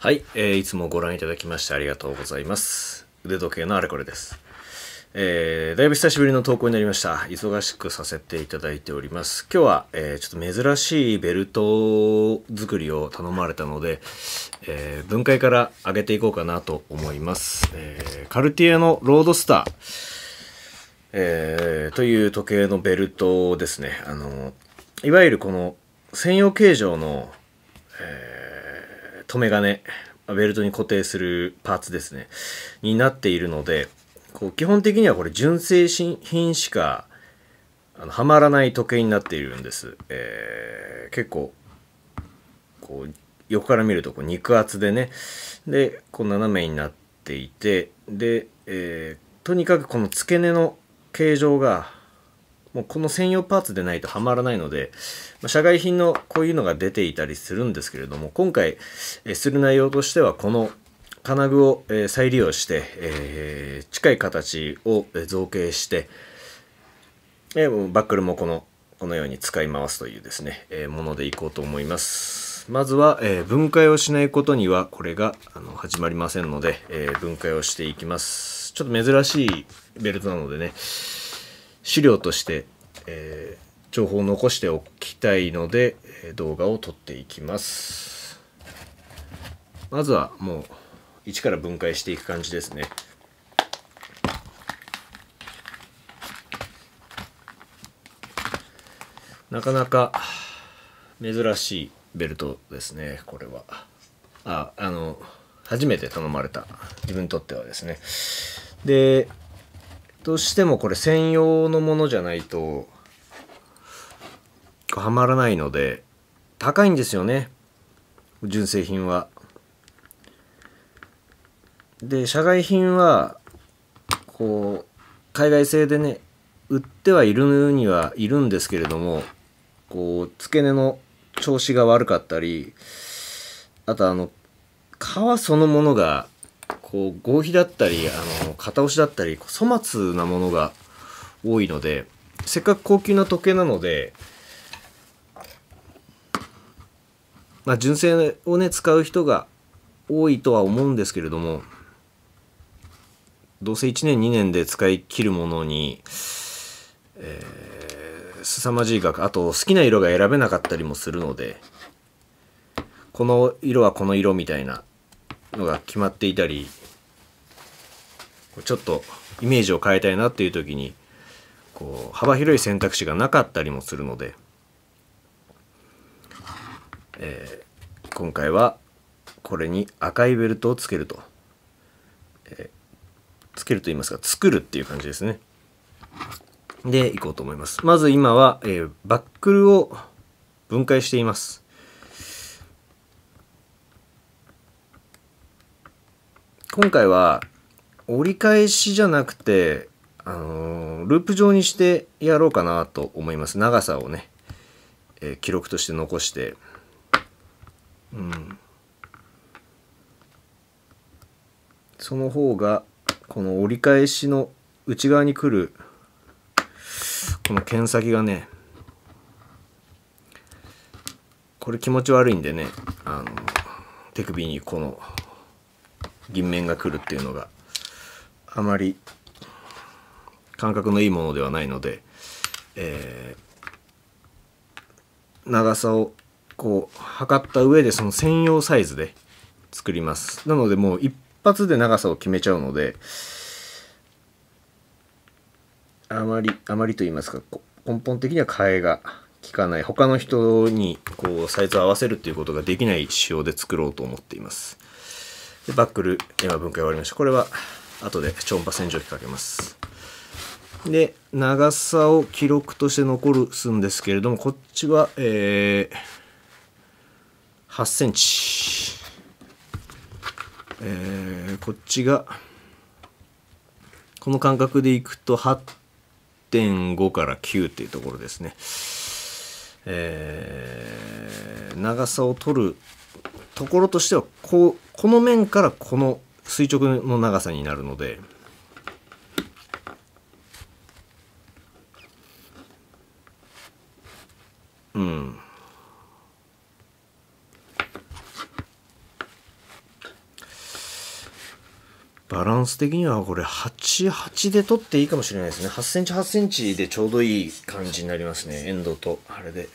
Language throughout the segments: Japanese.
はい、えー、いつもご覧いただきましてありがとうございます。腕時計のあれこれです。えー、だいぶ久しぶりの投稿になりました。忙しくさせていただいております。今日は、えー、ちょっと珍しいベルト作りを頼まれたので、えー、分解から上げていこうかなと思います。えー、カルティエのロードスター、えー、という時計のベルトですね。あの、いわゆるこの専用形状の、えー留め金、ベルトに固定するパーツですね、になっているので、こう基本的にはこれ純正品しかあのはまらない時計になっているんです。えー、結構、こう、横から見るとこう肉厚でね、で、こう斜めになっていて、で、えー、とにかくこの付け根の形状がもうこの専用パーツでないとはまらないので、ま社外品のこういうのが出ていたりするんですけれども、今回、えする内容としては、この金具を、え再利用して、え近い形を造形して、えバックルもこのこのように使い回すというですね、えものでいこうと思います。まずは、え分解をしないことにはこれがあの始まりませんので、え分解をしていきます。ちょっと珍しいベルトなのでね、資料として、えー、情報を残しておきたいので、動画を撮っていきます。まずはもう、一から分解していく感じですね。なかなか珍しいベルトですね、これは。あ、あの、初めて頼まれた、自分にとってはですね。で、どうしてもこれ専用のものじゃないとはまらないので高いんですよね純正品はで社外品はこう海外製でね売ってはいるにはいるんですけれどもこう付け根の調子が悪かったりあとあの皮そのものがこう合皮だったりあの型押しだったり粗末なものが多いのでせっかく高級な時計なので、まあ、純正をね使う人が多いとは思うんですけれどもどうせ1年2年で使い切るものに、えー、凄まじい額あと好きな色が選べなかったりもするのでこの色はこの色みたいなのが決まっていたりちょっとイメージを変えたいなっていう時にこう幅広い選択肢がなかったりもするので、えー、今回はこれに赤いベルトをつけると、えー、つけると言いますか作るっていう感じですねでいこうと思いますまず今は、えー、バックルを分解しています今回は折り返しじゃなくて、あのー、ループ状にしてやろうかなと思います。長さをね、えー、記録として残して。うん。その方が、この折り返しの内側に来る、この剣先がね、これ気持ち悪いんでね、あの、手首にこの銀面が来るっていうのがあまり感覚のいいものではないので、えー、長さをこう測った上でその専用サイズで作りますなのでもう一発で長さを決めちゃうのであまりあまりと言いますか根本的には替えが効かない他の人にこうサイズを合わせるっていうことができない仕様で作ろうと思っています。でバックル、今分解終わりました。これは後で超音波洗浄機かけます。で、長さを記録として残るすんですけれども、こっちは、えー、8センチ。えー、こっちが、この間隔でいくと8.5から9っていうところですね。えー、長さを取るところとしてはこうこの面からこの垂直の長さになるのでうんバランス的にはこれ88で取っていいかもしれないですね8センチ8センチでちょうどいい感じになりますねエンドとあれで。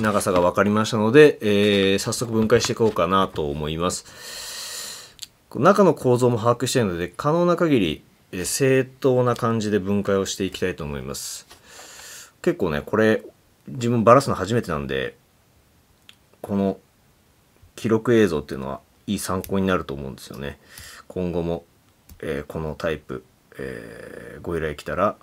長さが分かりましたので、えー、早速分解していこうかなと思います。中の構造も把握していので、可能な限り、え正当な感じで分解をしていきたいと思います。結構ね、これ、自分バラすの初めてなんで、この記録映像っていうのはいい参考になると思うんですよね。今後も、えー、このタイプ、えー、ご依頼来たら、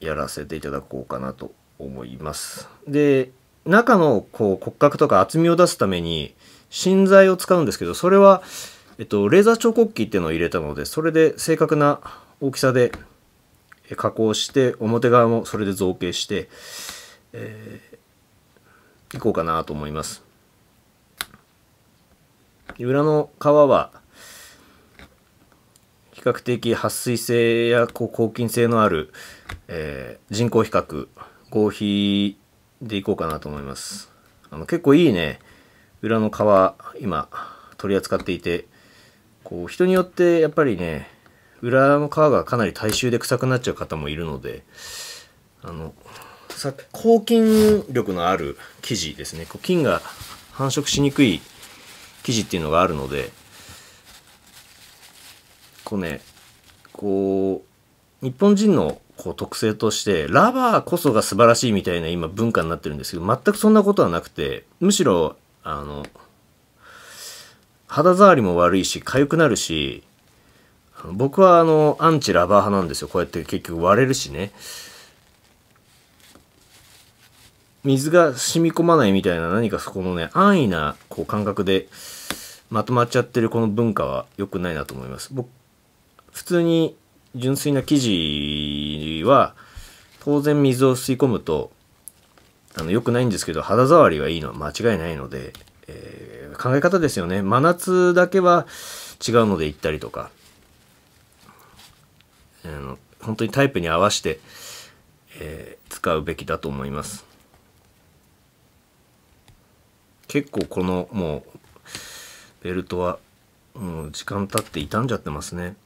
やらせていただこうかなと思います。で中のこう骨格とか厚みを出すために芯材を使うんですけどそれは、えっと、レーザー彫刻機っていうのを入れたのでそれで正確な大きさで加工して表側もそれで造形して、えー、いこうかなと思います裏の皮は比較的撥水性や抗菌性のある、えー、人工比較コーヒーでいこうかなと思います。あの結構いいね、裏の皮、今、取り扱っていて、こう、人によってやっぱりね、裏の皮がかなり大衆で臭くなっちゃう方もいるので、あの、さ抗菌力のある生地ですね。こう菌が繁殖しにくい生地っていうのがあるので、こうね、こう、日本人のこう特性としてラバーこそが素晴らしいみたいな今文化になってるんですけど全くそんなことはなくてむしろあの肌触りも悪いし痒くなるし僕はあのアンチラバー派なんですよこうやって結局割れるしね水が染み込まないみたいな何かそこのね安易なこう感覚でまとまっちゃってるこの文化は良くないなと思います僕普通に純粋な生地は当然水を吸い込むとあの良くないんですけど肌触りはいいのは間違いないので、えー、考え方ですよね真夏だけは違うので行ったりとかあの本当にタイプに合わせて、えー、使うべきだと思います結構このもうベルトはもう時間経って傷んじゃってますね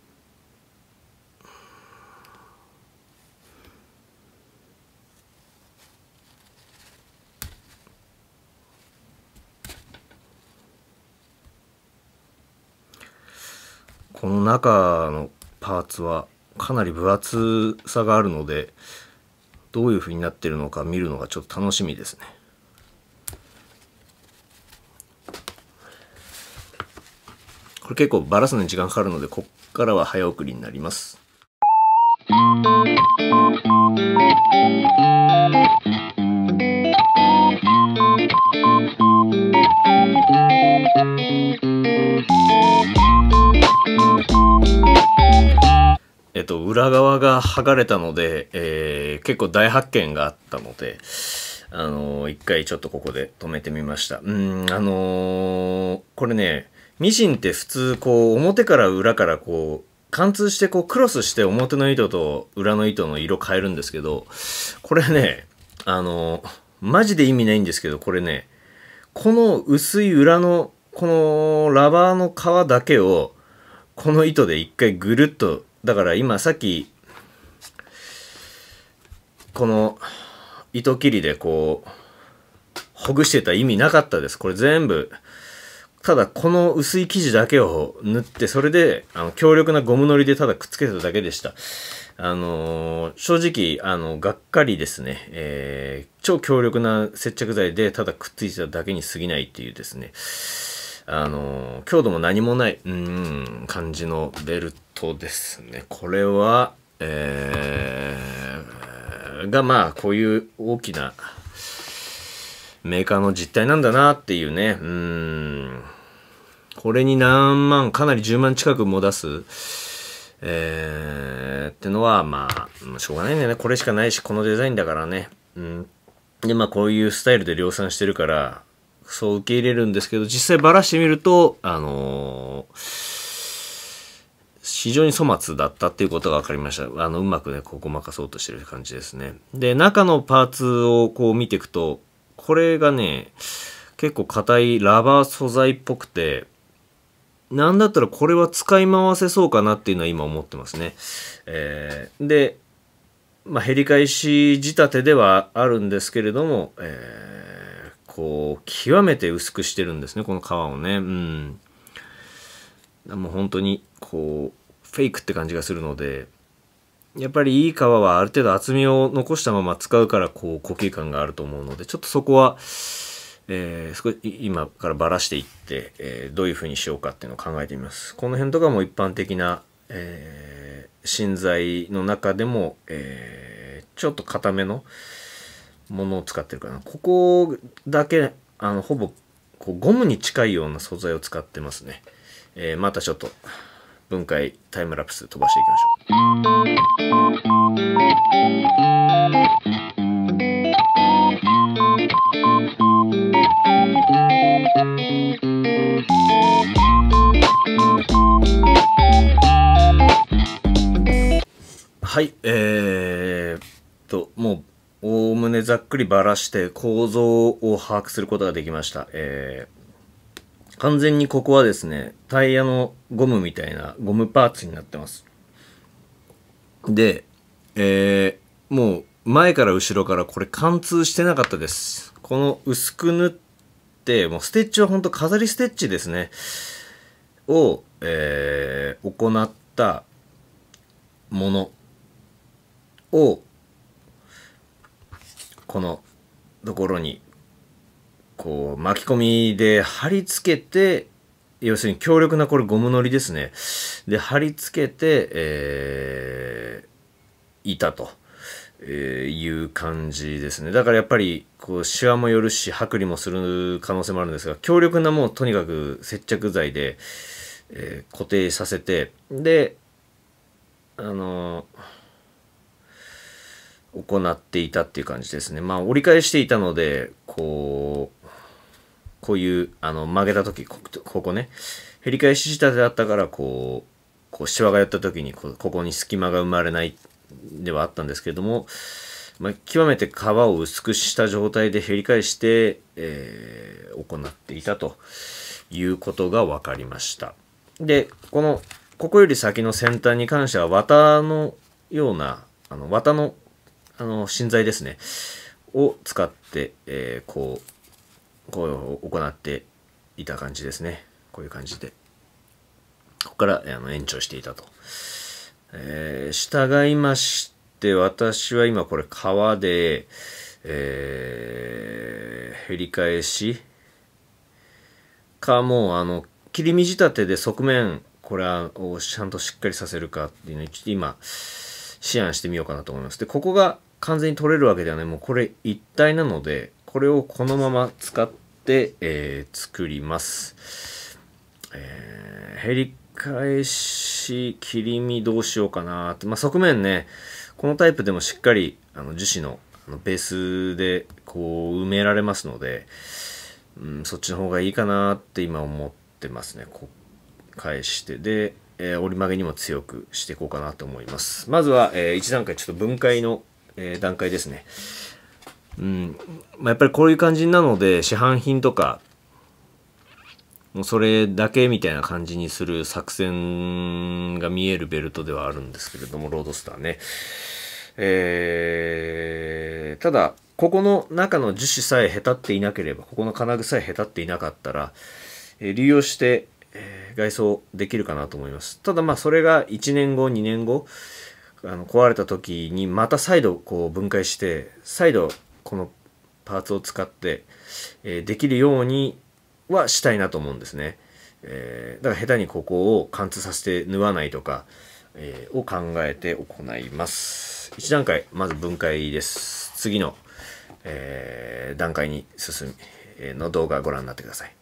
この中のパーツはかなり分厚さがあるのでどういう風になってるのか見るのがちょっと楽しみですね。これ結構バラすのに時間かかるのでこっからは早送りになります。裏側が剥がれたので、えー、結構大発見があったので、あのー、一回ちょっとここで止めてみました。うん、あのー、これね、ミシンって普通、こう、表から裏からこう、貫通してこう、クロスして表の糸と裏の糸の色変えるんですけど、これね、あのー、マジで意味ないんですけど、これね、この薄い裏の、このラバーの皮だけを、この糸で一回ぐるっとだから今さっきこの糸切りでこうほぐしてた意味なかったですこれ全部ただこの薄い生地だけを塗ってそれであの強力なゴムのりでただくっつけただけでしたあのー、正直あのがっかりですね、えー、超強力な接着剤でただくっついてただけに過ぎないっていうですねあの、強度も何もない、うん、感じのベルトですね。これは、えー、がまあ、こういう大きなメーカーの実態なんだなっていうね、うん、これに何万、かなり10万近くも出す、えー、ってのは、まあ、しょうがないんだよね。これしかないし、このデザインだからね。うん。で、まあ、こういうスタイルで量産してるから、そう受け入れるんですけど、実際ばらしてみると、あのー、非常に粗末だったっていうことが分かりました。あの、うまくね、こうごまかそうとしてる感じですね。で、中のパーツをこう見ていくと、これがね、結構硬いラバー素材っぽくて、なんだったらこれは使い回せそうかなっていうのは今思ってますね。えー、で、まあ、減り返し仕立てではあるんですけれども、えこう、極めて薄くしてるんですね、この皮をね。うん。もう本当に、こう、フェイクって感じがするので、やっぱりいい皮はある程度厚みを残したまま使うから、こう、呼吸感があると思うので、ちょっとそこは、えー、少し今からばらしていって、えー、どういう風にしようかっていうのを考えてみます。この辺とかも一般的な、えー、芯材の中でも、えー、ちょっと硬めの、ものを使ってるかなここだけあのほぼこうゴムに近いような素材を使ってますね、えー、またちょっと分解タイムラプス飛ばしていきましょうくりばらして構造を把握することができました。えー、完全にここはですね、タイヤのゴムみたいなゴムパーツになってます。で、えー、もう前から後ろからこれ貫通してなかったです。この薄く塗って、もうステッチは本当飾りステッチですね。を、えー、行ったものをこのところにこう巻き込みで貼り付けて要するに強力なこれゴムのりですねで貼り付けて、えー、いたと。えー、いう感じですね。だからやっぱり、こう、シワもよるし、剥離もする可能性もあるんですが、強力なもうとにかく接着剤で、えー、固定させて、で、あのー行っていたっていう感じですね。まあ、折り返していたので、こう、こういう、あの、曲げた時、ここね、減り返し仕立てだったから、こう、こう、シワが寄った時にこ、ここに隙間が生まれないではあったんですけれども、まあ、極めて皮を薄くした状態で減り返して、えー、行っていたということが分かりました。で、この、ここより先の先端に関しては、綿のような、あの、綿のあの、芯材ですね。を使って、えー、こう、こう行っていた感じですね。こういう感じで。ここからあの延長していたと。えー、従いまして、私は今これ川で、えー、減り返しか、もうあの、切り身仕立てで側面、これをちゃんとしっかりさせるかっていうのを今、思案してみようかなと思います。で、ここが完全に取れるわけではないもうこれ一体なのでこれをこのまま使って、えー、作ります、えー、減り返し切り身どうしようかなって、まあ、側面ねこのタイプでもしっかりあの樹脂のあのベースでこう埋められますので、うん、そっちの方がいいかなって今思ってますねこう返してで、えー、折り曲げにも強くしていこうかなと思いますまずは、えー、1段階ちょっと分解のえー、段階ですね。うんまあ、やっぱりこういう感じなので市販品とかもうそれだけみたいな感じにする作戦が見えるベルトではあるんですけれどもロードスターね。えー、ただここの中の樹脂さえへたっていなければここの金具さえへたっていなかったら、えー、用して、えー、外装できるかなと思います。ただまあそれが1年後2年後あの壊れた時にまた再度こう分解して再度このパーツを使って、えー、できるようにはしたいなと思うんですね、えー、だから下手にここを貫通させて縫わないとか、えー、を考えて行います1段階まず分解です次の、え段階に進み、えの動画ご覧になってください